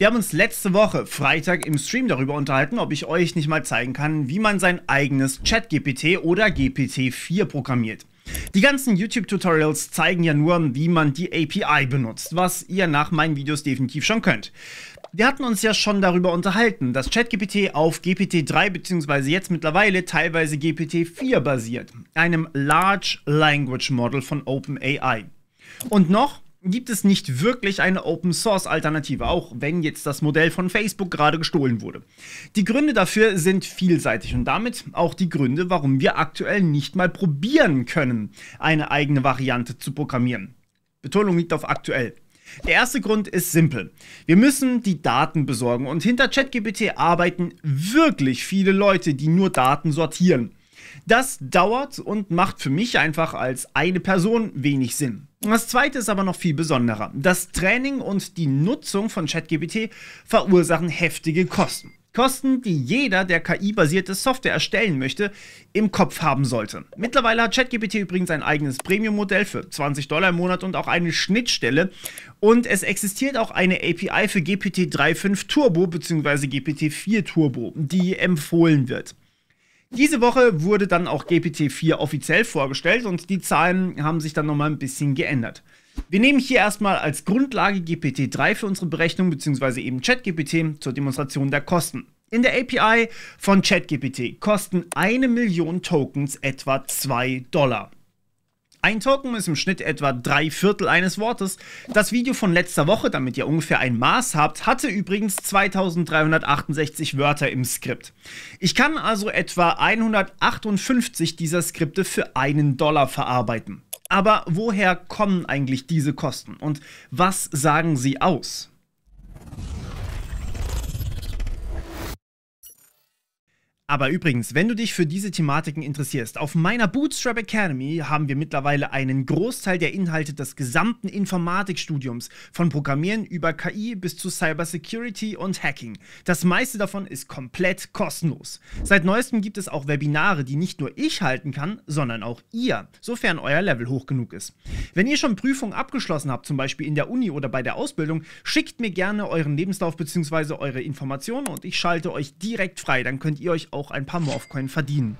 Wir haben uns letzte Woche, Freitag, im Stream darüber unterhalten, ob ich euch nicht mal zeigen kann, wie man sein eigenes ChatGPT oder GPT-4 programmiert. Die ganzen YouTube-Tutorials zeigen ja nur, wie man die API benutzt, was ihr nach meinen Videos definitiv schon könnt. Wir hatten uns ja schon darüber unterhalten, dass ChatGPT auf GPT-3 bzw. jetzt mittlerweile teilweise GPT-4 basiert, einem Large Language Model von OpenAI. Und noch, gibt es nicht wirklich eine Open Source Alternative, auch wenn jetzt das Modell von Facebook gerade gestohlen wurde. Die Gründe dafür sind vielseitig und damit auch die Gründe, warum wir aktuell nicht mal probieren können, eine eigene Variante zu programmieren. Betonung liegt auf aktuell. Der erste Grund ist simpel. Wir müssen die Daten besorgen und hinter ChatGPT arbeiten wirklich viele Leute, die nur Daten sortieren. Das dauert und macht für mich einfach als eine Person wenig Sinn. Das zweite ist aber noch viel besonderer. Das Training und die Nutzung von ChatGPT verursachen heftige Kosten. Kosten, die jeder, der KI-basierte Software erstellen möchte, im Kopf haben sollte. Mittlerweile hat ChatGPT übrigens ein eigenes Premium-Modell für 20 Dollar im Monat und auch eine Schnittstelle. Und es existiert auch eine API für GPT 3.5 Turbo bzw. GPT 4 Turbo, die empfohlen wird. Diese Woche wurde dann auch GPT-4 offiziell vorgestellt und die Zahlen haben sich dann nochmal ein bisschen geändert. Wir nehmen hier erstmal als Grundlage GPT-3 für unsere Berechnung bzw. eben ChatGPT zur Demonstration der Kosten. In der API von ChatGPT kosten eine Million Tokens etwa 2 Dollar. Ein Token ist im Schnitt etwa drei Viertel eines Wortes. Das Video von letzter Woche, damit ihr ungefähr ein Maß habt, hatte übrigens 2368 Wörter im Skript. Ich kann also etwa 158 dieser Skripte für einen Dollar verarbeiten. Aber woher kommen eigentlich diese Kosten und was sagen sie aus? Aber übrigens, wenn du dich für diese Thematiken interessierst, auf meiner Bootstrap Academy haben wir mittlerweile einen Großteil der Inhalte des gesamten Informatikstudiums, von Programmieren über KI bis zu Cybersecurity und Hacking. Das meiste davon ist komplett kostenlos. Seit neuestem gibt es auch Webinare, die nicht nur ich halten kann, sondern auch ihr, sofern euer Level hoch genug ist. Wenn ihr schon Prüfungen abgeschlossen habt, zum Beispiel in der Uni oder bei der Ausbildung, schickt mir gerne euren Lebenslauf bzw. eure Informationen und ich schalte euch direkt frei. Dann könnt ihr euch auch auch ein paar Morphcoin verdienen.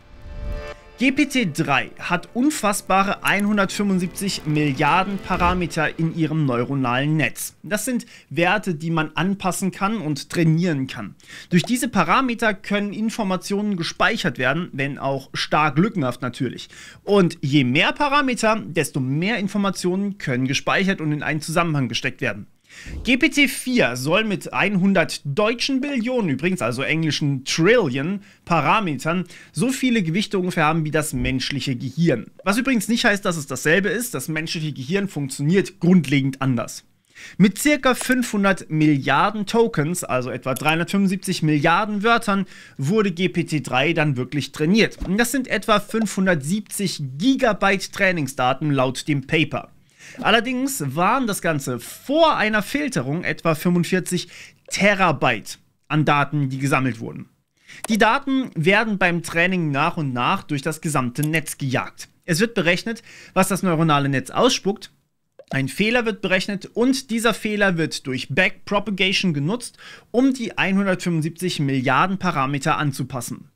GPT-3 hat unfassbare 175 Milliarden Parameter in ihrem neuronalen Netz. Das sind Werte, die man anpassen kann und trainieren kann. Durch diese Parameter können Informationen gespeichert werden, wenn auch stark lückenhaft natürlich. Und je mehr Parameter, desto mehr Informationen können gespeichert und in einen Zusammenhang gesteckt werden. GPT-4 soll mit 100 deutschen Billionen, übrigens also englischen Trillion, Parametern so viele Gewichte ungefähr haben wie das menschliche Gehirn. Was übrigens nicht heißt, dass es dasselbe ist, das menschliche Gehirn funktioniert grundlegend anders. Mit circa 500 Milliarden Tokens, also etwa 375 Milliarden Wörtern, wurde GPT-3 dann wirklich trainiert. Und Das sind etwa 570 Gigabyte Trainingsdaten laut dem Paper. Allerdings waren das Ganze vor einer Filterung etwa 45 Terabyte an Daten, die gesammelt wurden. Die Daten werden beim Training nach und nach durch das gesamte Netz gejagt. Es wird berechnet, was das neuronale Netz ausspuckt. Ein Fehler wird berechnet und dieser Fehler wird durch Backpropagation genutzt, um die 175 Milliarden Parameter anzupassen.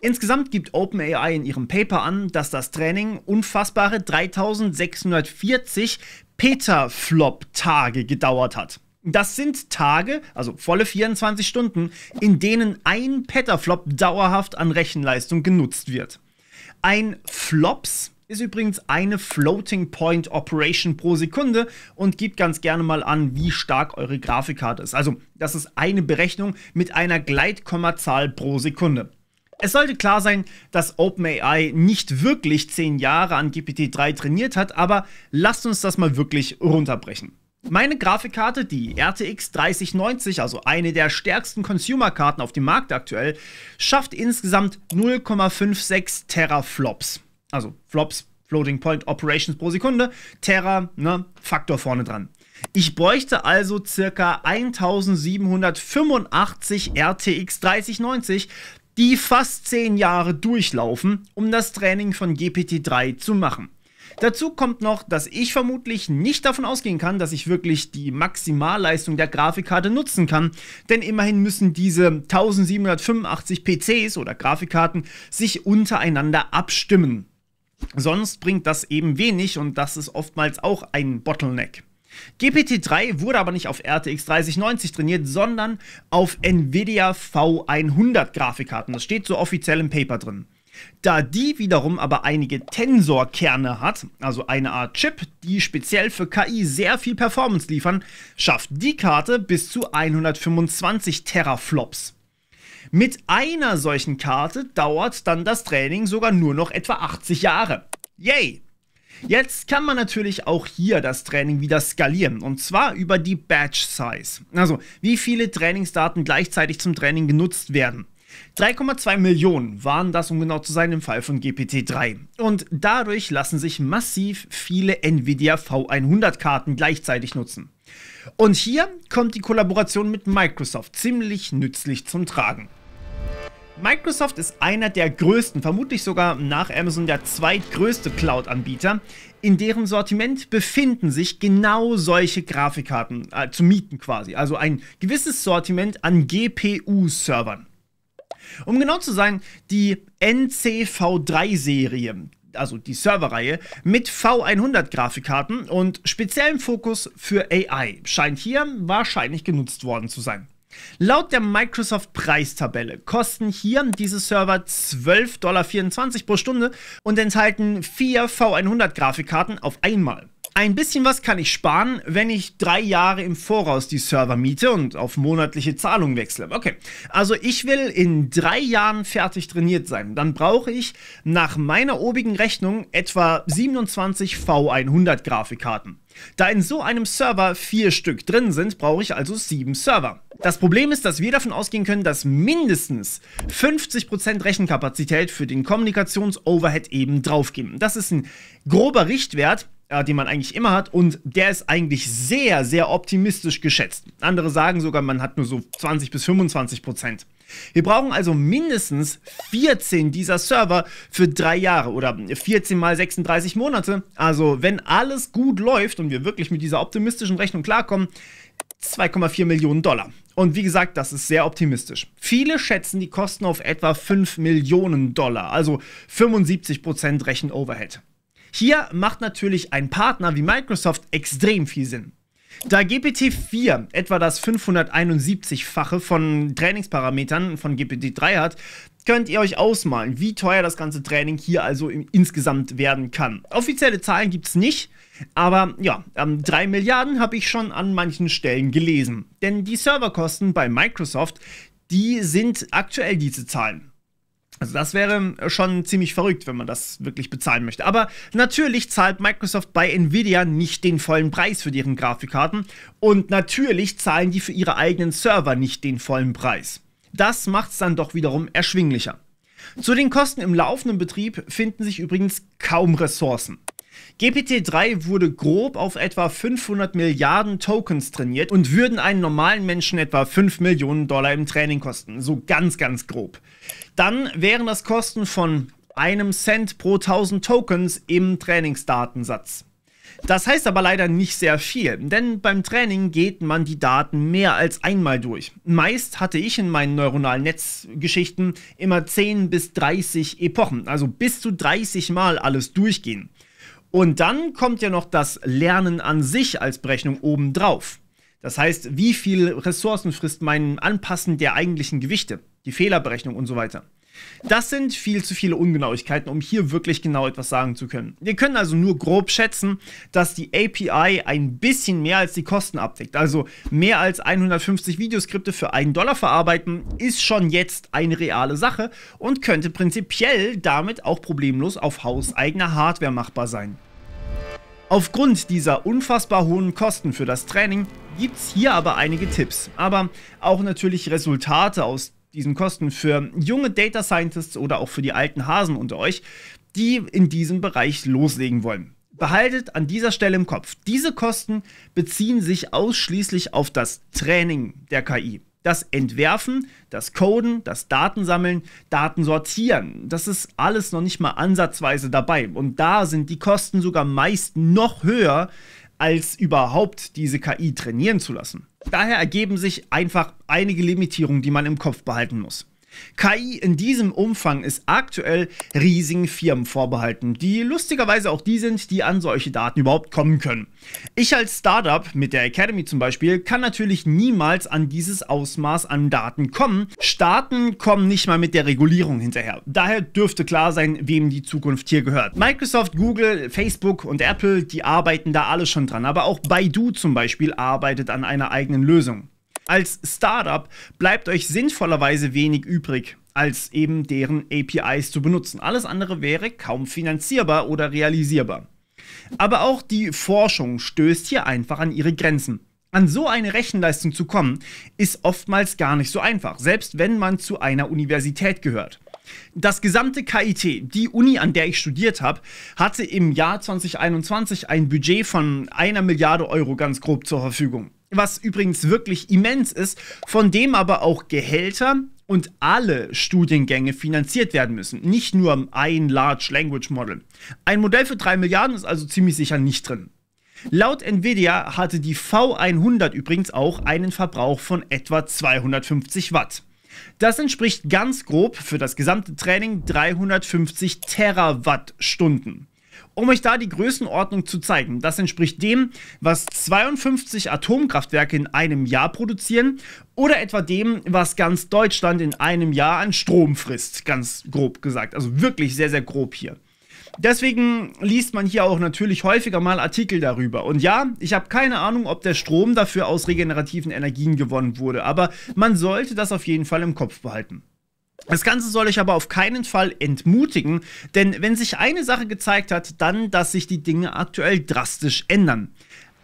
Insgesamt gibt OpenAI in ihrem Paper an, dass das Training unfassbare 3640 Petaflop-Tage gedauert hat. Das sind Tage, also volle 24 Stunden, in denen ein Petaflop dauerhaft an Rechenleistung genutzt wird. Ein Flops ist übrigens eine Floating Point Operation pro Sekunde und gibt ganz gerne mal an, wie stark eure Grafikkarte ist. Also, das ist eine Berechnung mit einer Gleitkommazahl pro Sekunde. Es sollte klar sein, dass OpenAI nicht wirklich 10 Jahre an GPT-3 trainiert hat, aber lasst uns das mal wirklich runterbrechen. Meine Grafikkarte, die RTX 3090, also eine der stärksten Consumer-Karten auf dem Markt aktuell, schafft insgesamt 0,56 Teraflops. Also Flops, Floating Point Operations pro Sekunde, Terra, ne, Faktor vorne dran. Ich bräuchte also ca. 1785 RTX 3090, die fast 10 Jahre durchlaufen, um das Training von GPT-3 zu machen. Dazu kommt noch, dass ich vermutlich nicht davon ausgehen kann, dass ich wirklich die Maximalleistung der Grafikkarte nutzen kann, denn immerhin müssen diese 1785 PCs oder Grafikkarten sich untereinander abstimmen. Sonst bringt das eben wenig und das ist oftmals auch ein Bottleneck. GPT-3 wurde aber nicht auf RTX 3090 trainiert, sondern auf Nvidia V100 Grafikkarten. Das steht so offiziell im Paper drin. Da die wiederum aber einige Tensorkerne hat, also eine Art Chip, die speziell für KI sehr viel Performance liefern, schafft die Karte bis zu 125 Teraflops. Mit einer solchen Karte dauert dann das Training sogar nur noch etwa 80 Jahre. Yay! Jetzt kann man natürlich auch hier das Training wieder skalieren und zwar über die Batch Size. Also wie viele Trainingsdaten gleichzeitig zum Training genutzt werden. 3,2 Millionen waren das, um genau zu sein, im Fall von GPT-3. Und dadurch lassen sich massiv viele Nvidia V100-Karten gleichzeitig nutzen. Und hier kommt die Kollaboration mit Microsoft ziemlich nützlich zum Tragen. Microsoft ist einer der größten, vermutlich sogar nach Amazon der zweitgrößte Cloud-Anbieter. In deren Sortiment befinden sich genau solche Grafikkarten äh, zu mieten quasi. Also ein gewisses Sortiment an GPU-Servern. Um genau zu sein, die NCV3-Serie, also die Serverreihe, mit V100-Grafikkarten und speziellem Fokus für AI scheint hier wahrscheinlich genutzt worden zu sein. Laut der Microsoft-Preistabelle kosten hier diese Server 12,24 Dollar pro Stunde und enthalten vier V100-Grafikkarten auf einmal. Ein bisschen was kann ich sparen, wenn ich drei Jahre im Voraus die Server miete und auf monatliche Zahlungen wechsle. Okay, also ich will in drei Jahren fertig trainiert sein. Dann brauche ich nach meiner obigen Rechnung etwa 27 V100 Grafikkarten. Da in so einem Server vier Stück drin sind, brauche ich also sieben Server. Das Problem ist, dass wir davon ausgehen können, dass mindestens 50% Rechenkapazität für den Kommunikations-Overhead eben draufgeben. Das ist ein grober Richtwert, äh, den man eigentlich immer hat und der ist eigentlich sehr, sehr optimistisch geschätzt. Andere sagen sogar, man hat nur so 20 bis 25 Wir brauchen also mindestens 14 dieser Server für drei Jahre oder 14 mal 36 Monate. Also wenn alles gut läuft und wir wirklich mit dieser optimistischen Rechnung klarkommen, 2,4 Millionen Dollar. Und wie gesagt, das ist sehr optimistisch. Viele schätzen die Kosten auf etwa 5 Millionen Dollar, also 75% Rechenoverhead. Hier macht natürlich ein Partner wie Microsoft extrem viel Sinn. Da GPT-4 etwa das 571-fache von Trainingsparametern von GPT-3 hat, könnt ihr euch ausmalen, wie teuer das ganze Training hier also insgesamt werden kann. Offizielle Zahlen gibt es nicht, aber ja, ähm, 3 Milliarden habe ich schon an manchen Stellen gelesen. Denn die Serverkosten bei Microsoft, die sind aktuell diese Zahlen. Also das wäre äh, schon ziemlich verrückt, wenn man das wirklich bezahlen möchte. Aber natürlich zahlt Microsoft bei Nvidia nicht den vollen Preis für deren Grafikkarten und natürlich zahlen die für ihre eigenen Server nicht den vollen Preis. Das macht es dann doch wiederum erschwinglicher. Zu den Kosten im laufenden Betrieb finden sich übrigens kaum Ressourcen. GPT-3 wurde grob auf etwa 500 Milliarden Tokens trainiert und würden einen normalen Menschen etwa 5 Millionen Dollar im Training kosten. So ganz, ganz grob. Dann wären das Kosten von einem Cent pro 1000 Tokens im Trainingsdatensatz. Das heißt aber leider nicht sehr viel, denn beim Training geht man die Daten mehr als einmal durch. Meist hatte ich in meinen neuronalen Netzgeschichten immer 10 bis 30 Epochen, also bis zu 30 Mal alles durchgehen. Und dann kommt ja noch das Lernen an sich als Berechnung obendrauf. Das heißt, wie viel Ressourcen frisst mein Anpassen der eigentlichen Gewichte, die Fehlerberechnung und so weiter. Das sind viel zu viele Ungenauigkeiten, um hier wirklich genau etwas sagen zu können. Wir können also nur grob schätzen, dass die API ein bisschen mehr als die Kosten abdeckt. Also mehr als 150 Videoskripte für einen Dollar verarbeiten ist schon jetzt eine reale Sache und könnte prinzipiell damit auch problemlos auf hauseigener Hardware machbar sein. Aufgrund dieser unfassbar hohen Kosten für das Training gibt es hier aber einige Tipps, aber auch natürlich Resultate aus diesen Kosten für junge Data Scientists oder auch für die alten Hasen unter euch, die in diesem Bereich loslegen wollen. Behaltet an dieser Stelle im Kopf, diese Kosten beziehen sich ausschließlich auf das Training der KI. Das Entwerfen, das Coden, das Datensammeln, Datensortieren, das ist alles noch nicht mal ansatzweise dabei. Und da sind die Kosten sogar meist noch höher als überhaupt diese KI trainieren zu lassen. Daher ergeben sich einfach einige Limitierungen, die man im Kopf behalten muss. KI in diesem Umfang ist aktuell riesigen Firmen vorbehalten, die lustigerweise auch die sind, die an solche Daten überhaupt kommen können. Ich als Startup mit der Academy zum Beispiel kann natürlich niemals an dieses Ausmaß an Daten kommen. Staaten kommen nicht mal mit der Regulierung hinterher. Daher dürfte klar sein, wem die Zukunft hier gehört. Microsoft, Google, Facebook und Apple, die arbeiten da alle schon dran, aber auch Baidu zum Beispiel arbeitet an einer eigenen Lösung. Als Startup bleibt euch sinnvollerweise wenig übrig, als eben deren APIs zu benutzen. Alles andere wäre kaum finanzierbar oder realisierbar. Aber auch die Forschung stößt hier einfach an ihre Grenzen. An so eine Rechenleistung zu kommen, ist oftmals gar nicht so einfach, selbst wenn man zu einer Universität gehört. Das gesamte KIT, die Uni, an der ich studiert habe, hatte im Jahr 2021 ein Budget von einer Milliarde Euro ganz grob zur Verfügung was übrigens wirklich immens ist, von dem aber auch Gehälter und alle Studiengänge finanziert werden müssen, nicht nur ein Large Language Model. Ein Modell für 3 Milliarden ist also ziemlich sicher nicht drin. Laut Nvidia hatte die V100 übrigens auch einen Verbrauch von etwa 250 Watt. Das entspricht ganz grob für das gesamte Training 350 Terawattstunden um euch da die Größenordnung zu zeigen. Das entspricht dem, was 52 Atomkraftwerke in einem Jahr produzieren oder etwa dem, was ganz Deutschland in einem Jahr an Strom frisst, ganz grob gesagt. Also wirklich sehr, sehr grob hier. Deswegen liest man hier auch natürlich häufiger mal Artikel darüber. Und ja, ich habe keine Ahnung, ob der Strom dafür aus regenerativen Energien gewonnen wurde, aber man sollte das auf jeden Fall im Kopf behalten. Das Ganze soll euch aber auf keinen Fall entmutigen, denn wenn sich eine Sache gezeigt hat, dann, dass sich die Dinge aktuell drastisch ändern.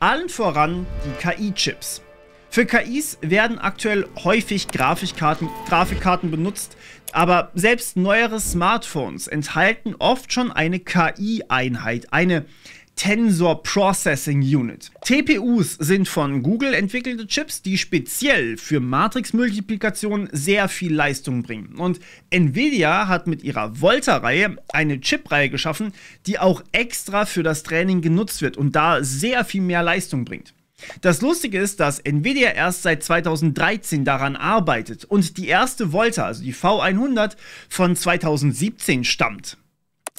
Allen voran die KI-Chips. Für KIs werden aktuell häufig Grafikkarten, Grafikkarten benutzt, aber selbst neuere Smartphones enthalten oft schon eine KI-Einheit, eine KI-Einheit. Tensor Processing Unit. TPUs sind von Google entwickelte Chips, die speziell für Matrixmultiplikationen sehr viel Leistung bringen. Und Nvidia hat mit ihrer Volta-Reihe eine Chip-Reihe geschaffen, die auch extra für das Training genutzt wird und da sehr viel mehr Leistung bringt. Das Lustige ist, dass Nvidia erst seit 2013 daran arbeitet und die erste Volta, also die V100, von 2017 stammt.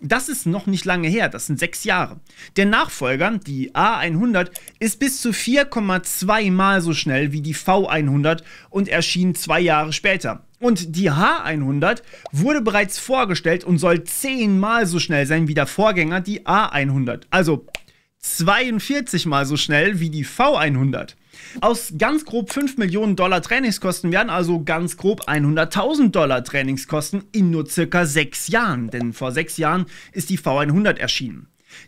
Das ist noch nicht lange her, das sind sechs Jahre. Der Nachfolger, die A100, ist bis zu 4,2 Mal so schnell wie die V100 und erschien zwei Jahre später. Und die H100 wurde bereits vorgestellt und soll zehnmal so schnell sein wie der Vorgänger, die A100. Also 42 mal so schnell wie die V100. Aus ganz grob 5 Millionen Dollar Trainingskosten werden also ganz grob 100.000 Dollar Trainingskosten in nur circa 6 Jahren, denn vor 6 Jahren ist die V100 erschienen.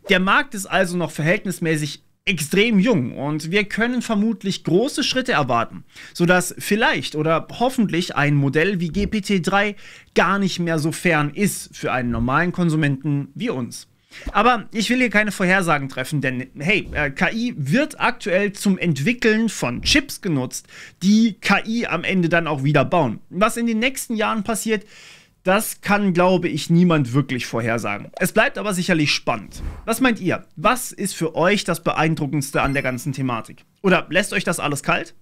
Der Markt ist also noch verhältnismäßig extrem jung und wir können vermutlich große Schritte erwarten, sodass vielleicht oder hoffentlich ein Modell wie GPT-3 gar nicht mehr so fern ist für einen normalen Konsumenten wie uns. Aber ich will hier keine Vorhersagen treffen, denn hey, äh, KI wird aktuell zum Entwickeln von Chips genutzt, die KI am Ende dann auch wieder bauen. Was in den nächsten Jahren passiert, das kann, glaube ich, niemand wirklich vorhersagen. Es bleibt aber sicherlich spannend. Was meint ihr? Was ist für euch das Beeindruckendste an der ganzen Thematik? Oder lässt euch das alles kalt?